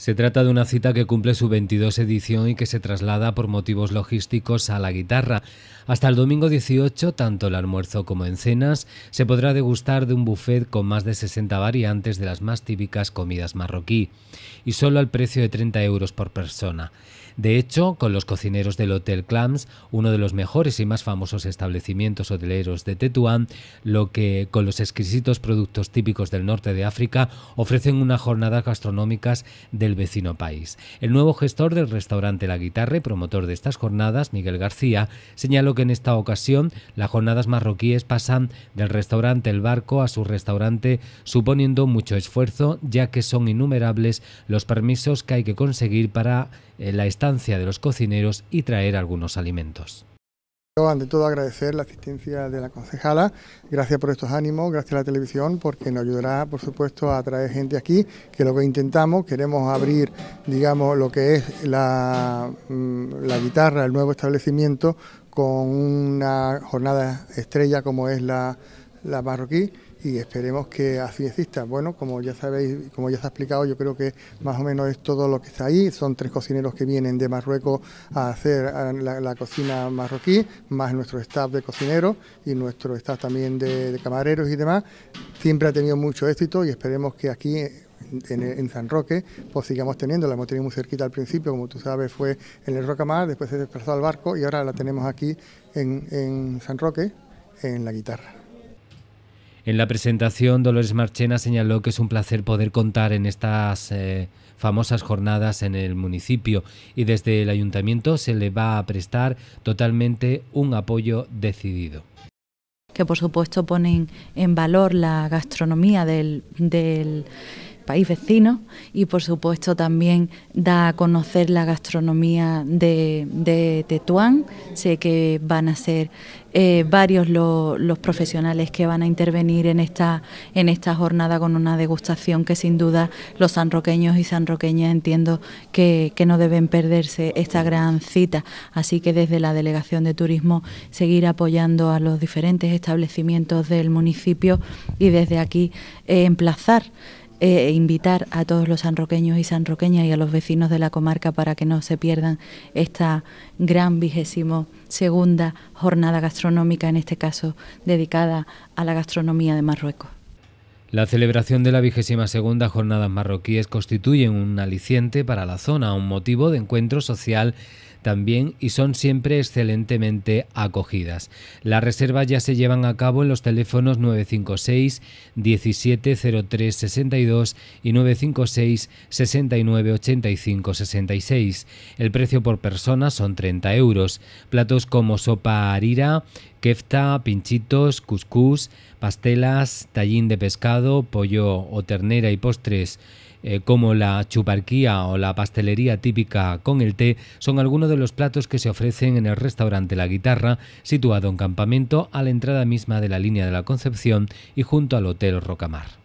Se trata de una cita que cumple su 22 edición y que se traslada por motivos logísticos a la guitarra. Hasta el domingo 18, tanto el almuerzo como en cenas, se podrá degustar de un buffet con más de 60 variantes de las más típicas comidas marroquí, y solo al precio de 30 euros por persona. De hecho, con los cocineros del Hotel Clams, uno de los mejores y más famosos establecimientos hoteleros de Tetuán, lo que con los exquisitos productos típicos del norte de África ofrecen unas jornadas gastronómicas del vecino país. El nuevo gestor del restaurante La Guitarra y promotor de estas jornadas, Miguel García, señaló que en esta ocasión las jornadas marroquíes pasan del restaurante El Barco a su restaurante suponiendo mucho esfuerzo ya que son innumerables los permisos que hay que conseguir para eh, la estancia de los cocineros y traer algunos alimentos. Ante todo agradecer la asistencia de la concejala, gracias por estos ánimos, gracias a la televisión porque nos ayudará por supuesto a traer gente aquí, que lo que intentamos, queremos abrir digamos lo que es la, mm, la guitarra, el nuevo establecimiento con una jornada estrella como es la, la marroquí y esperemos que así exista. Bueno, como ya sabéis, como ya se ha explicado, yo creo que más o menos es todo lo que está ahí. Son tres cocineros que vienen de Marruecos a hacer la, cocina marroquí, más nuestro staff de cocineros y nuestro staff también de, camareros y demás. Siempre ha tenido mucho éxito y esperemos que aquí en, San Roque, pues sigamos teniendo, la hemos tenido muy cerquita al principio, como tú sabes, fue en el Rocamar, después se desplazó al barco y ahora la tenemos aquí en San Roque, en la guitarra. En la presentación, Dolores Marchena señaló que es un placer poder contar en estas eh, famosas jornadas en el municipio y desde el ayuntamiento se le va a prestar totalmente un apoyo decidido que por supuesto ponen en valor la gastronomía del, del país vecino y por supuesto también da a conocer la gastronomía de, Tetuán. Sé que van a ser eh, varios los profesionales que van a intervenir en esta, en esta jornada con una degustación que sin duda los sanroqueños y sanroqueñas entiendo que, no deben perderse esta gran cita. Así que desde la Delegación de Turismo seguir apoyando a los diferentes establecimientos del municipio y desde aquí eh, emplazar eh, invitar a todos los sanroqueños y sanroqueñas y a los vecinos de la comarca para que no se pierdan esta gran vigésimo segunda jornada gastronómica, en este caso dedicada a la gastronomía de Marruecos. La celebración de la vigésima segunda jornada Marroquíes constituye un aliciente para la zona, un motivo de encuentro social también y son siempre excelentemente acogidas. Las reservas ya se llevan a cabo en los teléfonos 956 1703 62 y 956 69 85 66. El precio por persona son 30 euros. Platos como sopa arira, kefta, pinchitos, cuscús, pastelas, tallín de pescado, pollo o ternera y postres eh, como la chuparquía o la pastelería típica con el té son algunos de los platos que se ofrecen en el restaurante La Guitarra, situado en campamento a la entrada misma de la línea de la Concepción y junto al Hotel Rocamar.